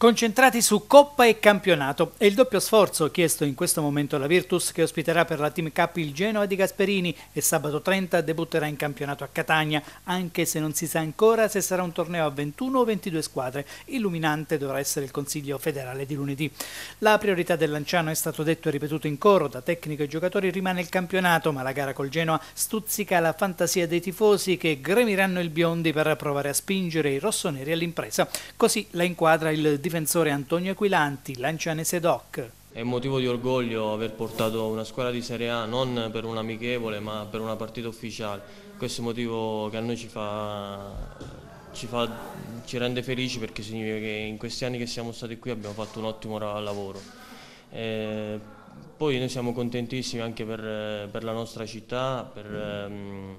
Concentrati su Coppa e campionato, è il doppio sforzo chiesto in questo momento alla Virtus che ospiterà per la Team Cup il Genoa di Gasperini e sabato 30 debutterà in campionato a Catania, anche se non si sa ancora se sarà un torneo a 21 o 22 squadre, illuminante dovrà essere il Consiglio federale di lunedì. La priorità del Lanciano è stato detto e ripetuto in coro da tecnico e giocatori rimane il campionato, ma la gara col Genoa stuzzica la fantasia dei tifosi che gremiranno il Biondi per provare a spingere i rossoneri all'impresa, così la inquadra il difensore Antonio Equilanti, Lancianese Doc. È motivo di orgoglio aver portato una squadra di Serie A non per un amichevole ma per una partita ufficiale. Questo è un motivo che a noi ci fa ci, fa, ci, rende felici perché significa che in questi anni che siamo stati qui abbiamo fatto un ottimo lavoro. E eh, poi noi siamo contentissimi anche per, per la nostra città, per, ehm,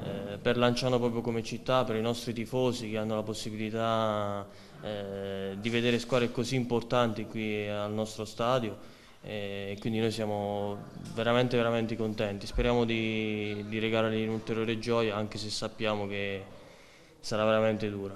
eh, per Lanciano proprio come città, per i nostri tifosi che hanno la possibilità eh, di vedere squadre così importanti qui al nostro stadio eh, e quindi noi siamo veramente veramente contenti, speriamo di, di regalargli un'ulteriore gioia anche se sappiamo che sarà veramente dura.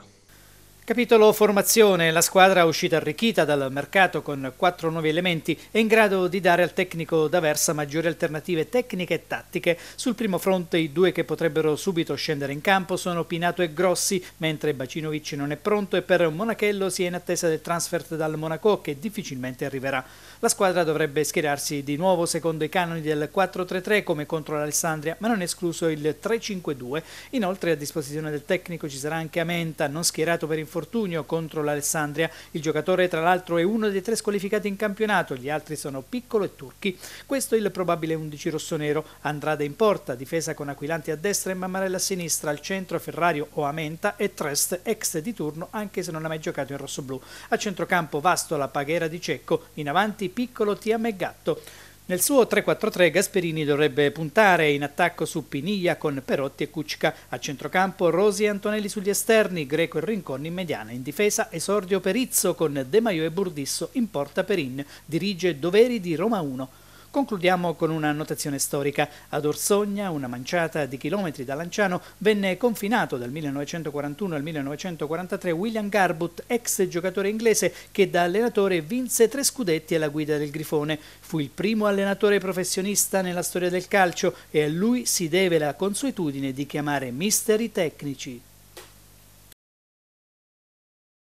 Capitolo formazione. La squadra uscita arricchita dal mercato con quattro nuovi elementi è in grado di dare al tecnico d'Aversa maggiori alternative tecniche e tattiche. Sul primo fronte i due che potrebbero subito scendere in campo sono Pinato e Grossi, mentre Bacinovic non è pronto e per Monachello si è in attesa del transfert dal Monaco che difficilmente arriverà. La squadra dovrebbe schierarsi di nuovo secondo i canoni del 4-3-3 come contro l'Alessandria, ma non è escluso il 3-5-2. Inoltre a disposizione del tecnico ci sarà anche Amenta, non schierato per informazioni infortunio contro l'Alessandria. Il giocatore tra l'altro è uno dei tre squalificati in campionato, gli altri sono Piccolo e Turchi. Questo è il probabile 11 rossonero. Andrada in porta, difesa con Aquilanti a destra e Mammarella a sinistra, al centro Ferrario o Amenta e Trest, ex di turno anche se non ha mai giocato in rosso-blu. A centrocampo Vasto la Paghera di Cecco, in avanti Piccolo, Tiam e Gatto. Nel suo 3-4-3 Gasperini dovrebbe puntare in attacco su Piniglia con Perotti e Cucca, a centrocampo Rosi e Antonelli sugli esterni, Greco e Rinconi in mediana, in difesa Esordio Perizzo con De Maio e Burdisso in porta Perin, dirige doveri di Roma 1. Concludiamo con una notazione storica. Ad Orsogna, una manciata di chilometri da Lanciano, venne confinato dal 1941 al 1943 William Garbutt, ex giocatore inglese che da allenatore vinse tre scudetti alla guida del Grifone. Fu il primo allenatore professionista nella storia del calcio e a lui si deve la consuetudine di chiamare misteri tecnici.